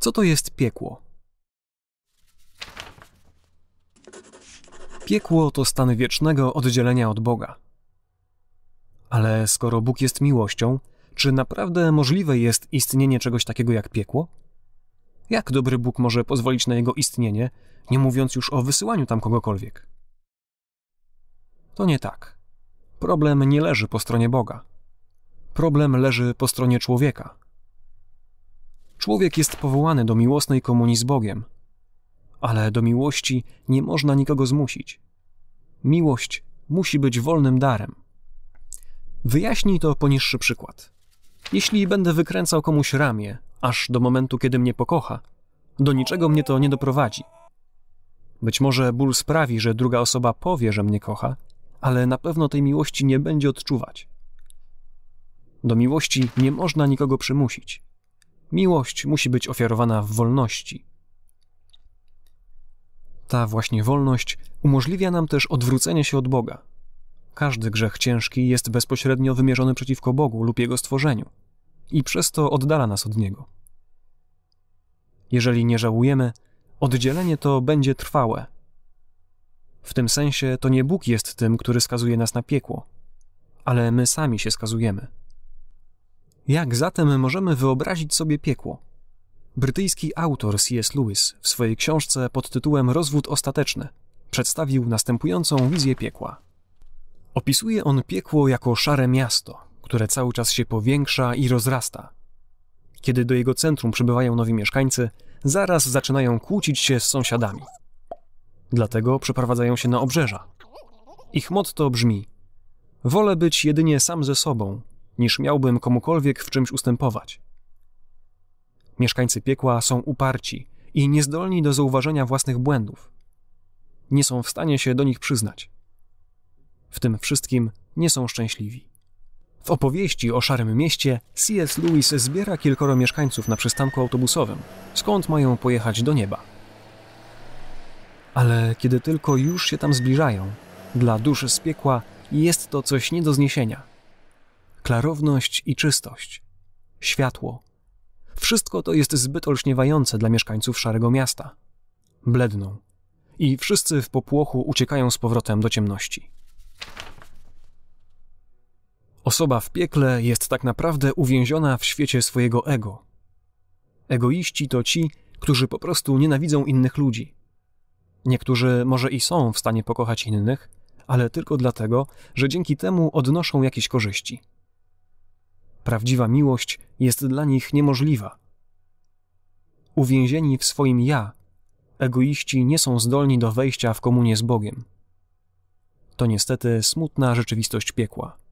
Co to jest piekło? Piekło to stan wiecznego oddzielenia od Boga. Ale skoro Bóg jest miłością, czy naprawdę możliwe jest istnienie czegoś takiego jak piekło? Jak dobry Bóg może pozwolić na jego istnienie, nie mówiąc już o wysyłaniu tam kogokolwiek? To nie tak. Problem nie leży po stronie Boga. Problem leży po stronie człowieka. Człowiek jest powołany do miłosnej komunii z Bogiem, ale do miłości nie można nikogo zmusić. Miłość musi być wolnym darem. Wyjaśnij to poniższy przykład. Jeśli będę wykręcał komuś ramię, aż do momentu, kiedy mnie pokocha, do niczego mnie to nie doprowadzi. Być może ból sprawi, że druga osoba powie, że mnie kocha, ale na pewno tej miłości nie będzie odczuwać. Do miłości nie można nikogo przymusić. Miłość musi być ofiarowana w wolności. Ta właśnie wolność umożliwia nam też odwrócenie się od Boga. Każdy grzech ciężki jest bezpośrednio wymierzony przeciwko Bogu lub jego stworzeniu i przez to oddala nas od niego. Jeżeli nie żałujemy, oddzielenie to będzie trwałe w tym sensie to nie Bóg jest tym, który skazuje nas na piekło, ale my sami się skazujemy. Jak zatem możemy wyobrazić sobie piekło? Brytyjski autor C.S. Lewis w swojej książce pod tytułem Rozwód ostateczny przedstawił następującą wizję piekła. Opisuje on piekło jako szare miasto, które cały czas się powiększa i rozrasta. Kiedy do jego centrum przybywają nowi mieszkańcy, zaraz zaczynają kłócić się z sąsiadami. Dlatego przeprowadzają się na obrzeża. Ich motto brzmi: Wolę być jedynie sam ze sobą, niż miałbym komukolwiek w czymś ustępować. Mieszkańcy piekła są uparci i niezdolni do zauważenia własnych błędów. Nie są w stanie się do nich przyznać. W tym wszystkim nie są szczęśliwi. W opowieści o Szarym Mieście C.S. Lewis zbiera kilkoro mieszkańców na przystanku autobusowym, skąd mają pojechać do nieba ale kiedy tylko już się tam zbliżają, dla duszy z piekła jest to coś nie do zniesienia. Klarowność i czystość, światło. Wszystko to jest zbyt olśniewające dla mieszkańców szarego miasta. Bledną. I wszyscy w popłochu uciekają z powrotem do ciemności. Osoba w piekle jest tak naprawdę uwięziona w świecie swojego ego. Egoiści to ci, którzy po prostu nienawidzą innych ludzi – Niektórzy może i są w stanie pokochać innych, ale tylko dlatego, że dzięki temu odnoszą jakieś korzyści. Prawdziwa miłość jest dla nich niemożliwa. Uwięzieni w swoim ja, egoiści nie są zdolni do wejścia w komunię z Bogiem. To niestety smutna rzeczywistość piekła.